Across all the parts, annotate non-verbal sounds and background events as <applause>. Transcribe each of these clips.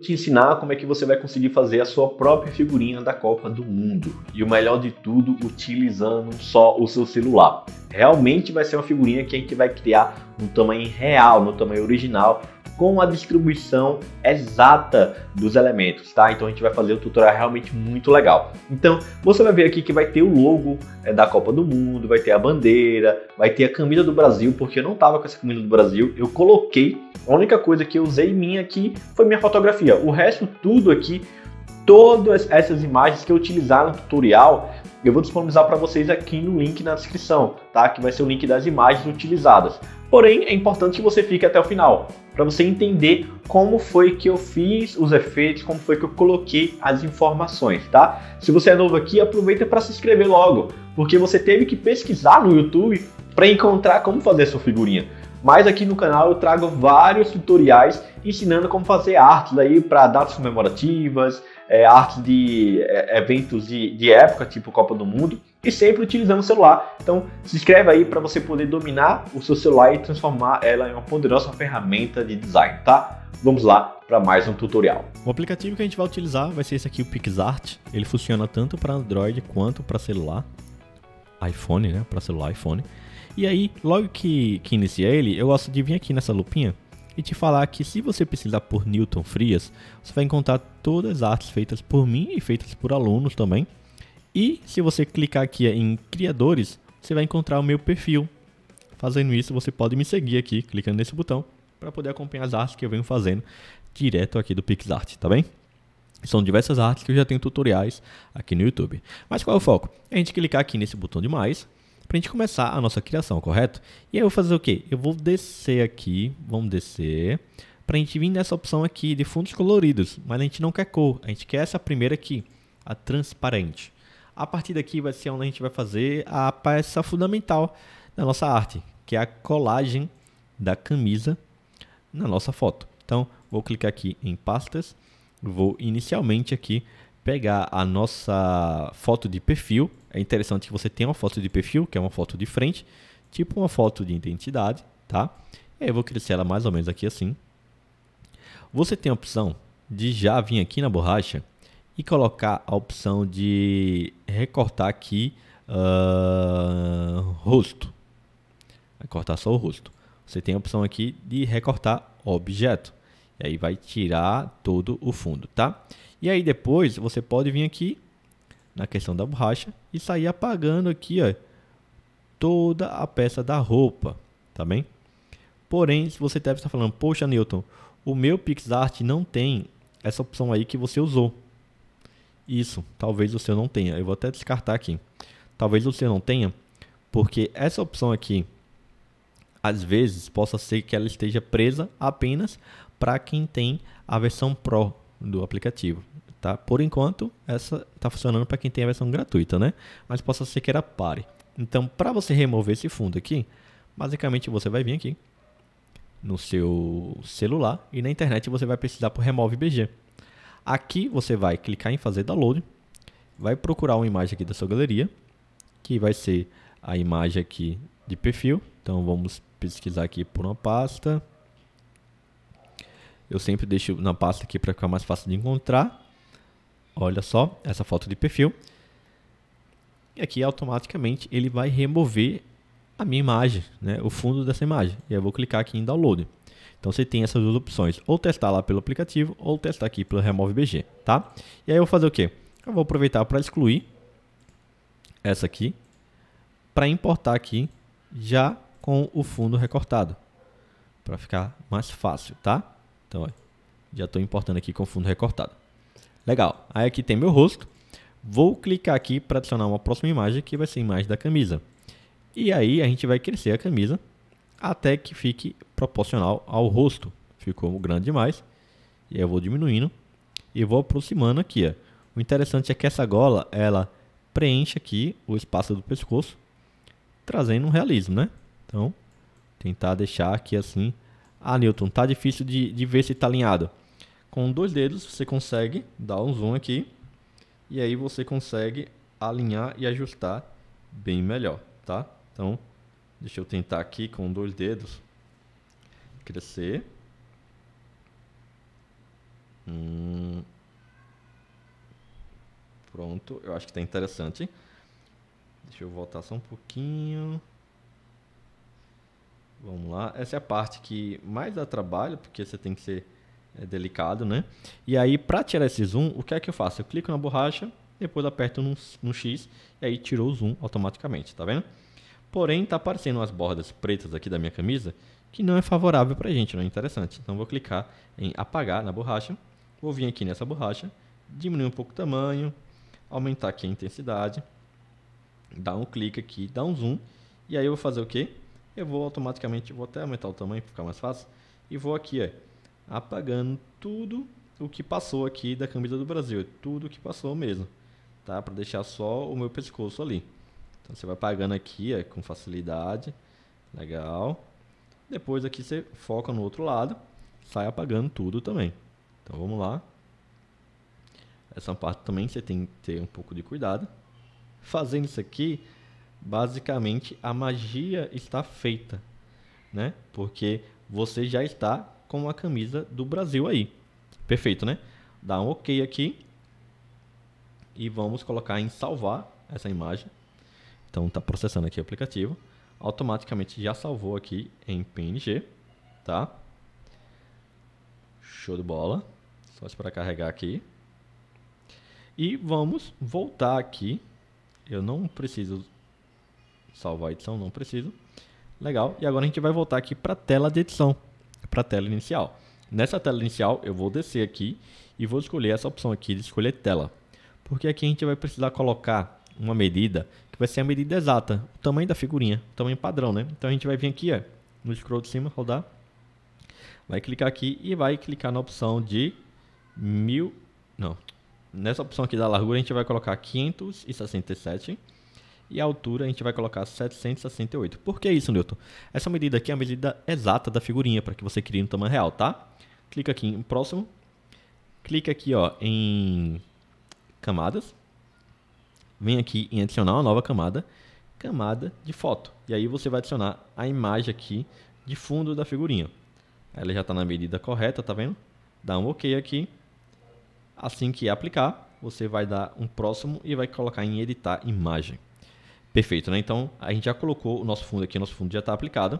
te ensinar como é que você vai conseguir fazer a sua própria figurinha da Copa do Mundo. E o melhor de tudo, utilizando só o seu celular. Realmente vai ser uma figurinha que a gente vai criar no tamanho real, no tamanho original, com a distribuição exata dos elementos, tá? Então a gente vai fazer um tutorial realmente muito legal. Então você vai ver aqui que vai ter o logo é, da Copa do Mundo, vai ter a bandeira, vai ter a camisa do Brasil, porque eu não tava com essa camisa do Brasil, eu coloquei, a única coisa que eu usei minha aqui foi minha fotografia. O resto tudo aqui, todas essas imagens que eu utilizar no tutorial, eu vou disponibilizar para vocês aqui no link na descrição, tá? Que vai ser o link das imagens utilizadas. Porém, é importante que você fique até o final, para você entender como foi que eu fiz os efeitos, como foi que eu coloquei as informações, tá? Se você é novo aqui, aproveita para se inscrever logo, porque você teve que pesquisar no YouTube para encontrar como fazer sua figurinha. Mas aqui no canal eu trago vários tutoriais ensinando como fazer artes aí para datas comemorativas, é, artes de é, eventos de, de época, tipo Copa do Mundo e sempre utilizando o celular. Então, se inscreve aí para você poder dominar o seu celular e transformar ela em uma poderosa ferramenta de design, tá? Vamos lá para mais um tutorial. O aplicativo que a gente vai utilizar vai ser esse aqui, o PixArt. Ele funciona tanto para Android quanto para celular, iPhone, né? Para celular, iPhone. E aí, logo que, que inicia ele, eu gosto de vir aqui nessa lupinha e te falar que se você precisar por Newton Frias, você vai encontrar todas as artes feitas por mim e feitas por alunos também. E se você clicar aqui em criadores, você vai encontrar o meu perfil. Fazendo isso, você pode me seguir aqui, clicando nesse botão, para poder acompanhar as artes que eu venho fazendo direto aqui do PixArt, tá bem? São diversas artes que eu já tenho tutoriais aqui no YouTube. Mas qual é o foco? É a gente clicar aqui nesse botão de mais, para a gente começar a nossa criação, correto? E aí eu vou fazer o quê? Eu vou descer aqui, vamos descer, para a gente vir nessa opção aqui de fundos coloridos, mas a gente não quer cor, a gente quer essa primeira aqui, a transparente. A partir daqui vai ser onde a gente vai fazer a peça fundamental da nossa arte, que é a colagem da camisa na nossa foto. Então, vou clicar aqui em pastas, vou inicialmente aqui pegar a nossa foto de perfil. É interessante que você tenha uma foto de perfil, que é uma foto de frente, tipo uma foto de identidade, tá? E aí eu vou crescer ela mais ou menos aqui assim. Você tem a opção de já vir aqui na borracha e colocar a opção de recortar aqui uh, rosto. Vai cortar só o rosto. Você tem a opção aqui de recortar objeto. E aí vai tirar todo o fundo, tá? E aí depois você pode vir aqui na questão da borracha e sair apagando aqui, ó, toda a peça da roupa, tá bem? Porém, se você deve estar falando, poxa, Newton, o meu PixArt não tem essa opção aí que você usou. Isso, talvez você não tenha. Eu vou até descartar aqui. Talvez você não tenha, porque essa opção aqui, às vezes, possa ser que ela esteja presa apenas para quem tem a versão Pro do aplicativo. Tá? Por enquanto, essa está funcionando para quem tem a versão gratuita, né? Mas possa ser que ela pare. Então, para você remover esse fundo aqui, basicamente você vai vir aqui no seu celular e na internet você vai precisar por Remove BG. Aqui você vai clicar em fazer download, vai procurar uma imagem aqui da sua galeria, que vai ser a imagem aqui de perfil. Então vamos pesquisar aqui por uma pasta. Eu sempre deixo na pasta aqui para ficar mais fácil de encontrar. Olha só essa foto de perfil. E aqui automaticamente ele vai remover a minha imagem, né, o fundo dessa imagem. E eu vou clicar aqui em download. Então você tem essas duas opções, ou testar lá pelo aplicativo ou testar aqui pelo RemoveBG, tá? E aí eu vou fazer o quê? Eu vou aproveitar para excluir essa aqui para importar aqui já com o fundo recortado, para ficar mais fácil, tá? Então, ó, já estou importando aqui com o fundo recortado. Legal. Aí aqui tem meu rosto. Vou clicar aqui para adicionar uma próxima imagem, que vai ser a imagem da camisa. E aí a gente vai crescer a camisa até que fique proporcional ao rosto. Ficou grande demais. E aí eu vou diminuindo e vou aproximando aqui. Ó. O interessante é que essa gola ela preenche aqui o espaço do pescoço, trazendo um realismo, né? Então, tentar deixar aqui assim. Ah, Newton, tá difícil de, de ver se está alinhado. Com dois dedos você consegue dar um zoom aqui e aí você consegue alinhar e ajustar bem melhor, tá? Então, Deixa eu tentar aqui com dois dedos. Crescer. Hum. Pronto, eu acho que está interessante. Deixa eu voltar só um pouquinho. Vamos lá. Essa é a parte que mais dá trabalho, porque você tem que ser é, delicado, né? E aí, para tirar esse zoom, o que é que eu faço? Eu clico na borracha, depois aperto no, no X e aí tirou o zoom automaticamente, tá vendo? Porém, tá aparecendo umas bordas pretas aqui da minha camisa, que não é favorável pra gente, não é interessante. Então vou clicar em apagar na borracha, vou vir aqui nessa borracha, diminuir um pouco o tamanho, aumentar aqui a intensidade, dar um clique aqui, dar um zoom, e aí eu vou fazer o quê? Eu vou automaticamente, vou até aumentar o tamanho para ficar mais fácil, e vou aqui, ó, apagando tudo o que passou aqui da camisa do Brasil, tudo o que passou mesmo, tá? Para deixar só o meu pescoço ali. Então você vai pagando aqui é, com facilidade. Legal. Depois aqui você foca no outro lado, sai apagando tudo também. Então vamos lá. Essa parte também você tem que ter um pouco de cuidado. Fazendo isso aqui, basicamente a magia está feita, né? Porque você já está com a camisa do Brasil aí. Perfeito, né? Dá um OK aqui e vamos colocar em salvar essa imagem. Então está processando aqui o aplicativo. Automaticamente já salvou aqui em PNG, tá? Show de bola. Só esperar carregar aqui. E vamos voltar aqui. Eu não preciso salvar a edição, não preciso. Legal. E agora a gente vai voltar aqui para a tela de edição, para a tela inicial. Nessa tela inicial, eu vou descer aqui e vou escolher essa opção aqui de escolher tela. Porque aqui a gente vai precisar colocar uma medida vai ser a medida exata, o tamanho da figurinha, o tamanho padrão, né? Então a gente vai vir aqui, ó, no scroll de cima, rodar, vai clicar aqui e vai clicar na opção de mil, não, nessa opção aqui da largura a gente vai colocar 567 e a altura a gente vai colocar 768. Por que isso, Newton? Essa medida aqui é a medida exata da figurinha para que você crie no tamanho real, tá? Clica aqui em próximo, clica aqui, ó, em camadas vem aqui em adicionar uma nova camada, camada de foto. E aí você vai adicionar a imagem aqui de fundo da figurinha. Ela já está na medida correta, tá vendo? Dá um OK aqui. Assim que aplicar, você vai dar um próximo e vai colocar em editar imagem. Perfeito, né? Então a gente já colocou o nosso fundo aqui, o nosso fundo já está aplicado.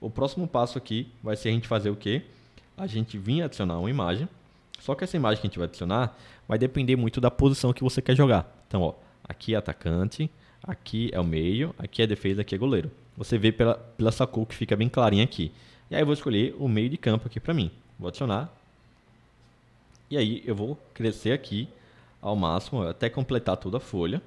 O próximo passo aqui vai ser a gente fazer o quê? A gente vir adicionar uma imagem. Só que essa imagem que a gente vai adicionar vai depender muito da posição que você quer jogar. Então, ó, aqui é atacante, aqui é o meio, aqui é defesa, aqui é goleiro. Você vê pela, pela essa cor que fica bem clarinha aqui. E aí eu vou escolher o meio de campo aqui para mim. Vou adicionar. E aí eu vou crescer aqui ao máximo até completar toda a folha.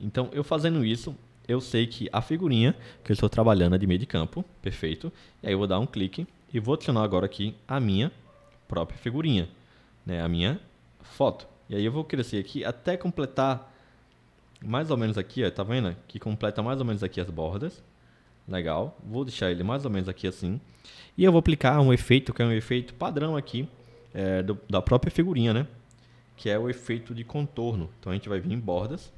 Então eu fazendo isso, eu sei que a figurinha que eu estou trabalhando é de meio de campo. Perfeito. E aí eu vou dar um clique e vou adicionar agora aqui a minha própria figurinha. Né? A minha foto. E aí eu vou crescer aqui até completar mais ou menos aqui, ó, tá vendo? Que completa mais ou menos aqui as bordas. Legal. Vou deixar ele mais ou menos aqui assim. E eu vou aplicar um efeito, que é um efeito padrão aqui, é, do, da própria figurinha, né? Que é o efeito de contorno. Então a gente vai vir em bordas.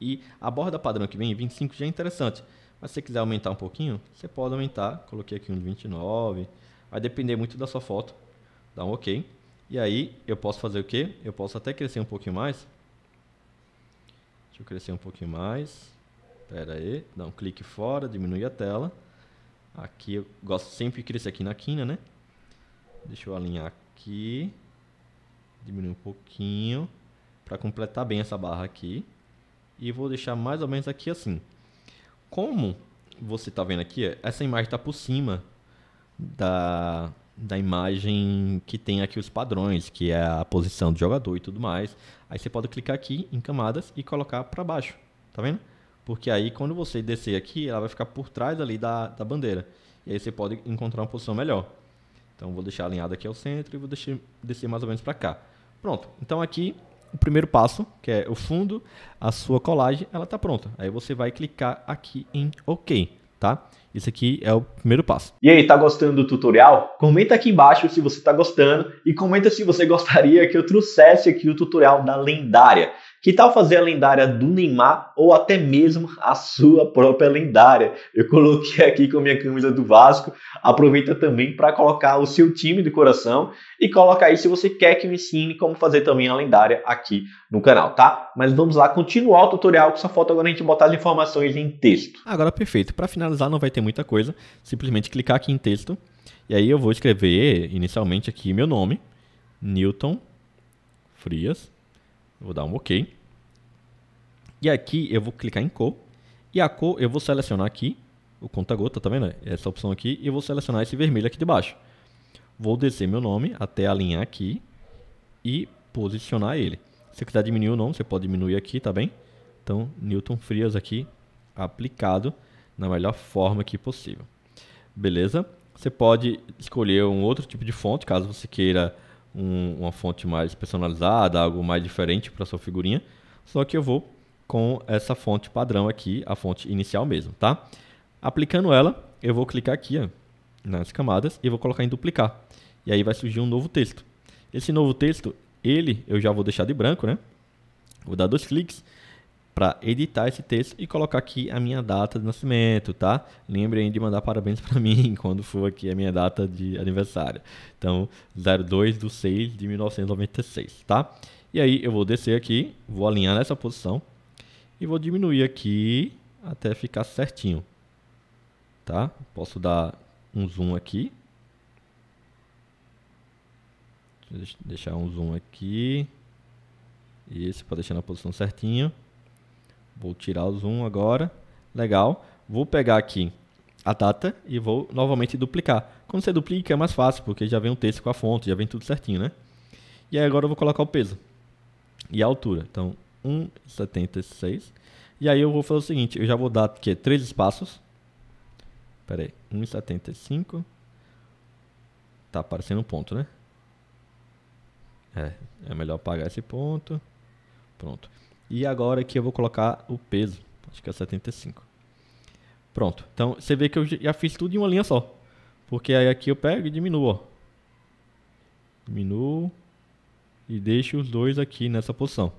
E a borda padrão que vem em 25 já é interessante. Mas se você quiser aumentar um pouquinho, você pode aumentar. Coloquei aqui um de 29. Vai depender muito da sua foto. Dá um OK. E aí eu posso fazer o quê? Eu posso até crescer um pouquinho mais Deixa eu crescer um pouquinho mais. Pera aí. Dá um clique fora, diminui a tela. Aqui eu gosto sempre de crescer aqui na quina, né? Deixa eu alinhar aqui. diminui um pouquinho. Para completar bem essa barra aqui. E vou deixar mais ou menos aqui assim. Como você está vendo aqui, essa imagem está por cima da, da imagem que tem aqui os padrões, que é a posição do jogador e tudo mais. Aí você pode clicar aqui em camadas e colocar para baixo, tá vendo? Porque aí quando você descer aqui, ela vai ficar por trás ali da, da bandeira. E aí você pode encontrar uma posição melhor. Então vou deixar alinhado aqui ao centro e vou deixar, descer mais ou menos para cá. Pronto. Então aqui o primeiro passo, que é o fundo, a sua colagem, ela está pronta. Aí você vai clicar aqui em OK, tá? Isso aqui é o primeiro passo. E aí, tá gostando do tutorial? Comenta aqui embaixo se você tá gostando e comenta se você gostaria que eu trouxesse aqui o tutorial da lendária. Que tal fazer a lendária do Neymar ou até mesmo a sua própria lendária? Eu coloquei aqui com minha camisa do Vasco. Aproveita também para colocar o seu time do coração e coloca aí se você quer que eu ensine como fazer também a lendária aqui no canal, tá? Mas vamos lá continuar o tutorial que só falta agora a gente botar as informações em texto. Agora perfeito. Para finalizar, não vai ter tem muita coisa, simplesmente clicar aqui em texto. E aí eu vou escrever inicialmente aqui meu nome, Newton Frias. Vou dar um OK. E aqui eu vou clicar em cor. E a cor eu vou selecionar aqui, o conta-gota, tá vendo? Essa opção aqui. E vou selecionar esse vermelho aqui de baixo. Vou descer meu nome até alinhar aqui e posicionar ele. Se quiser diminuir o nome, você pode diminuir aqui, tá bem? Então, Newton Frias aqui aplicado na melhor forma que possível. Beleza? Você pode escolher um outro tipo de fonte, caso você queira um, uma fonte mais personalizada, algo mais diferente para sua figurinha. Só que eu vou com essa fonte padrão aqui, a fonte inicial mesmo, tá? Aplicando ela, eu vou clicar aqui ó, nas camadas e vou colocar em duplicar. E aí vai surgir um novo texto. Esse novo texto, ele eu já vou deixar de branco, né? Vou dar dois cliques para editar esse texto e colocar aqui a minha data de nascimento, tá? Lembrem de mandar parabéns para mim <laughs> quando for aqui a minha data de aniversário. Então, 02 do 6 de 1996, tá? E aí eu vou descer aqui, vou alinhar nessa posição e vou diminuir aqui até ficar certinho, tá? Posso dar um zoom aqui. deixar um zoom aqui. Isso, para deixar na posição certinho. Vou tirar o zoom agora. Legal. Vou pegar aqui a data e vou novamente duplicar. Quando você duplica é mais fácil, porque já vem o texto com a fonte, já vem tudo certinho, né? E aí agora eu vou colocar o peso e a altura. Então, 1,76. E aí eu vou fazer o seguinte, eu já vou dar que três espaços. Espera aí, 1,75. Tá aparecendo um ponto, né? É, é melhor apagar esse ponto. Pronto. E agora aqui eu vou colocar o peso. Acho que é 75. Pronto. Então, você vê que eu já fiz tudo em uma linha só. Porque aí aqui eu pego e diminuo, ó. Diminuo. E deixo os dois aqui nessa posição.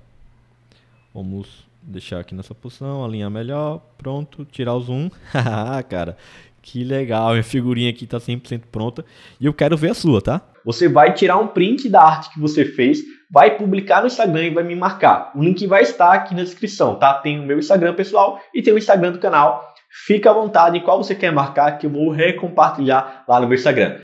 Vamos deixar aqui nessa posição, alinhar melhor. Pronto, tirar o zoom. <laughs> Ah, cara, que legal. Minha figurinha aqui tá 100% pronta. E eu quero ver a sua, tá? Você vai tirar um print da arte que você fez vai publicar no Instagram e vai me marcar. O link vai estar aqui na descrição, tá? Tem o meu Instagram pessoal e tem o Instagram do canal. Fica à vontade em qual você quer marcar, que eu vou recompartilhar lá no meu Instagram.